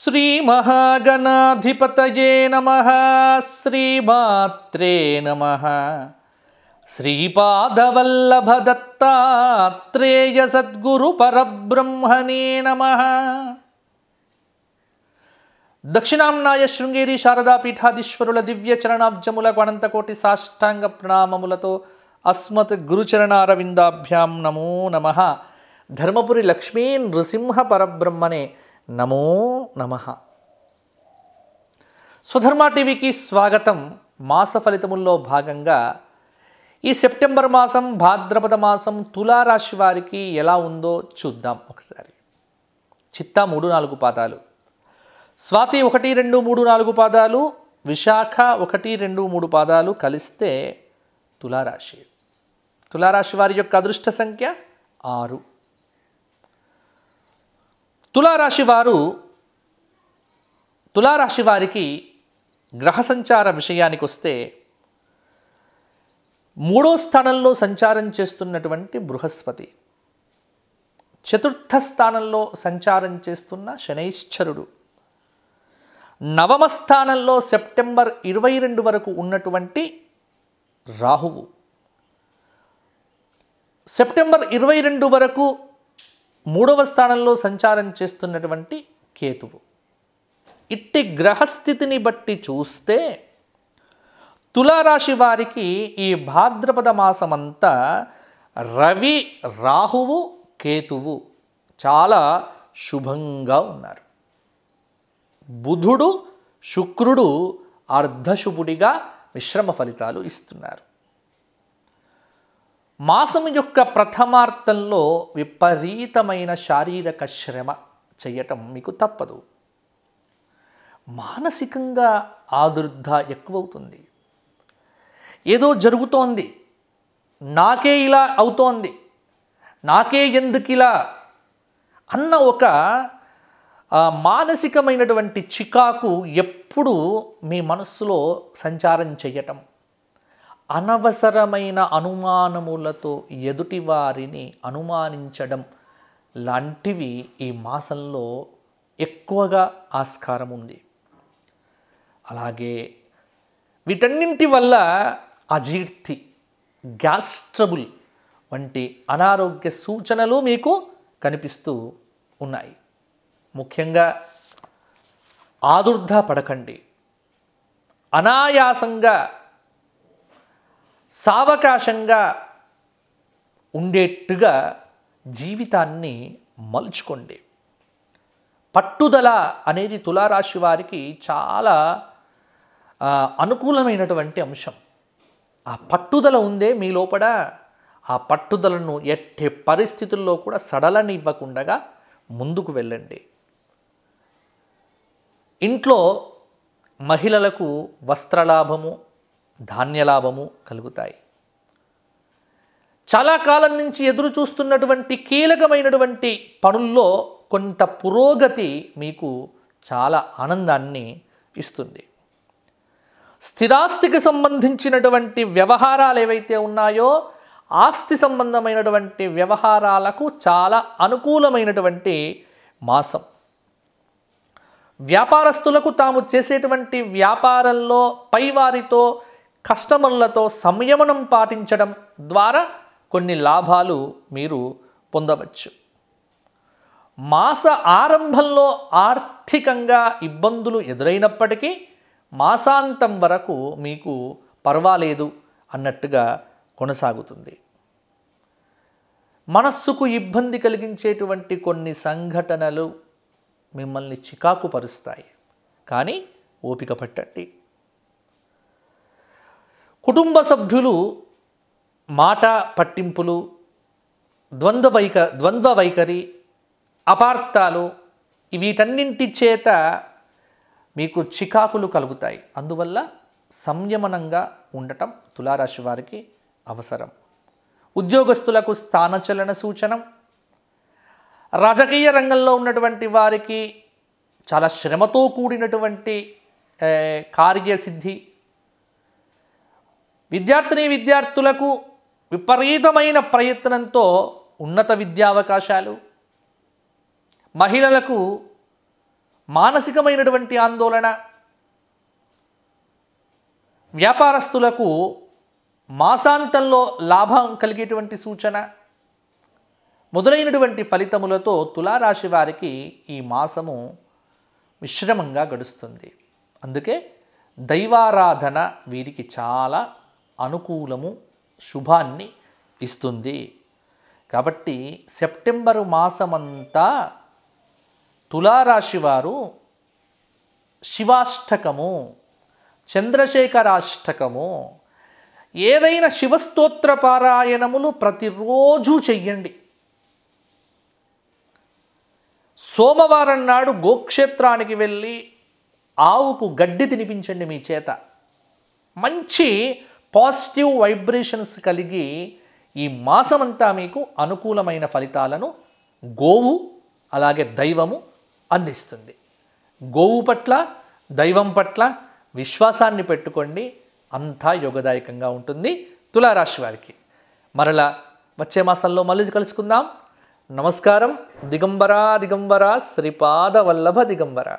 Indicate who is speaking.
Speaker 1: श्रीमहागणाधिपतये नमः श्रीमात्रे नमः श्रीपादवल्लभदत्तात्रेयसद्गुरुपरब्रह्मणे नमः దక్షిణాంనాయ శృంగేరి శారదాపీఠాధీశ్వరుల దివ్య చరణాబ్జముల అనంతకోటి సాష్టాంగ ప్రణామములతో అస్మత్ గురుచరణారవిందాభ్యాం నమో నమ ధర్మపురి లక్ష్మీ నృసింహ పరబ్రహ్మనే నమో నమ సుధర్మ టీవీకి స్వాగతం మాస ఫలితముల్లో భాగంగా ఈ సెప్టెంబర్ మాసం భాద్రపద మాసం తులారాశి వారికి ఎలా ఉందో చూద్దాం ఒకసారి చిత్తా మూడు నాలుగు పాదాలు స్వాతి ఒకటి రెండు మూడు నాలుగు పాదాలు విశాఖ ఒకటి రెండు మూడు పాదాలు కలిస్తే తులారాశి తులారాశి వారి యొక్క అదృష్ట సంఖ్య ఆరు తులారాశి వారు తులారాశి వారికి గ్రహ సంచార విషయానికి వస్తే మూడో స్థానంలో సంచారం చేస్తున్నటువంటి బృహస్పతి చతుర్థ స్థానంలో సంచారం చేస్తున్న శనైశ్చరుడు నవమ స్థానంలో సెప్టెంబర్ ఇరవై రెండు వరకు ఉన్నటువంటి రాహువు సెప్టెంబర్ ఇరవై రెండు వరకు మూడవ స్థానంలో సంచారం చేస్తున్నటువంటి కేతువు ఇట్టి గ్రహస్థితిని బట్టి చూస్తే తులారాశి వారికి ఈ భాద్రపద మాసమంతా రవి రాహువు కేతువు చాలా శుభంగా ఉన్నారు బుధుడు శుక్రుడు అర్ధశుభుడిగా మిశ్రమ ఫలితాలు ఇస్తున్నారు మాసం యొక్క ప్రథమార్థంలో విపరీతమైన శారీరక శ్రమ చేయటం మీకు తప్పదు మానసికంగా ఆదుర్ధ ఎక్కువవుతుంది ఏదో జరుగుతోంది నాకే ఇలా అవుతోంది నాకే ఎందుకు ఇలా అన్న ఒక మానసికమైనటువంటి చికాకు ఎప్పుడు మీ మనస్సులో సంచారం చేయటం అనవసరమైన అనుమానములతో ఎదుటివారిని అనుమానించడం లాంటివి ఈ మాసంలో ఎక్కువగా ఆస్కారం ఉంది అలాగే వీటన్నింటి వల్ల అజీర్తి గ్యాస్ ట్రబుల్ వంటి అనారోగ్య సూచనలు మీకు కనిపిస్తూ ఉన్నాయి ముఖ్యంగా ఆదుర్ధ పడకండి అనాయాసంగా సావకాశంగా ఉండేట్టుగా జీవితాన్ని మలుచుకోండి పట్టుదల అనేది తులారాశి వారికి చాలా అనుకూలమైనటువంటి అంశం ఆ పట్టుదల ఉందే మీ లోపల ఆ పట్టుదలను ఎట్టి పరిస్థితుల్లో కూడా సడలనివ్వకుండగా ఇవ్వకుండా ముందుకు వెళ్ళండి ఇంట్లో మహిళలకు వస్త్రలాభము ధాన్యలాభము కలుగుతాయి చాలా కాలం నుంచి ఎదురు చూస్తున్నటువంటి కీలకమైనటువంటి పనుల్లో కొంత పురోగతి మీకు చాలా ఆనందాన్ని ఇస్తుంది స్థిరాస్తికి సంబంధించినటువంటి వ్యవహారాలు ఏవైతే ఉన్నాయో ఆస్తి సంబంధమైనటువంటి వ్యవహారాలకు చాలా అనుకూలమైనటువంటి మాసం వ్యాపారస్తులకు తాము చేసేటువంటి వ్యాపారంలో పైవారితో కస్టమర్లతో సంయమనం పాటించడం ద్వారా కొన్ని లాభాలు మీరు పొందవచ్చు మాస ఆరంభంలో ఆర్థికంగా ఇబ్బందులు ఎదురైనప్పటికీ మాసాంతం వరకు మీకు పర్వాలేదు అన్నట్టుగా కొనసాగుతుంది మనస్సుకు ఇబ్బంది కలిగించేటువంటి కొన్ని సంఘటనలు మిమ్మల్ని చికాకు పరుస్తాయి కానీ ఓపిక పట్టండి కుటుంబ సభ్యులు మాట పట్టింపులు ద్వంద్వ వైఖ ద్వంద్వ వైఖరి అపార్థాలు వీటన్నింటి చేత మీకు చికాకులు కలుగుతాయి అందువల్ల సంయమనంగా ఉండటం తులారాశి వారికి అవసరం ఉద్యోగస్తులకు స్థానచలన సూచనం రాజకీయ రంగంలో ఉన్నటువంటి వారికి చాలా శ్రమతో కూడినటువంటి కార్యసిద్ధి విద్యార్థిని విద్యార్థులకు విపరీతమైన ప్రయత్నంతో ఉన్నత విద్యావకాశాలు మహిళలకు మానసికమైనటువంటి ఆందోళన వ్యాపారస్తులకు మాసాంతంలో లాభం కలిగేటువంటి సూచన మొదలైనటువంటి ఫలితములతో తులారాశి వారికి ఈ మాసము మిశ్రమంగా గడుస్తుంది అందుకే దైవారాధన వీరికి చాలా అనుకూలము శుభాన్ని ఇస్తుంది కాబట్టి సెప్టెంబరు మాసమంతా తులారాశివారు శివాష్టకము చంద్రశేఖరాష్టకము ఏదైనా శివస్తోత్ర పారాయణములు ప్రతిరోజు చెయ్యండి సోమవారం నాడు గోక్షేత్రానికి వెళ్ళి ఆవుకు గడ్డి తినిపించండి మీ చేత మంచి పాజిటివ్ వైబ్రేషన్స్ కలిగి ఈ మాసమంతా మీకు అనుకూలమైన ఫలితాలను గోవు అలాగే దైవము అందిస్తుంది గోవు పట్ల దైవం పట్ల విశ్వాసాన్ని పెట్టుకోండి అంతా యోగదాయకంగా ఉంటుంది తులారాశి వారికి మరలా వచ్చే మాసంలో మళ్ళీ కలుసుకుందాం నమస్కారం దిగంబరా దిగంబరా శ్రీపాద వల్లభ దిగంబర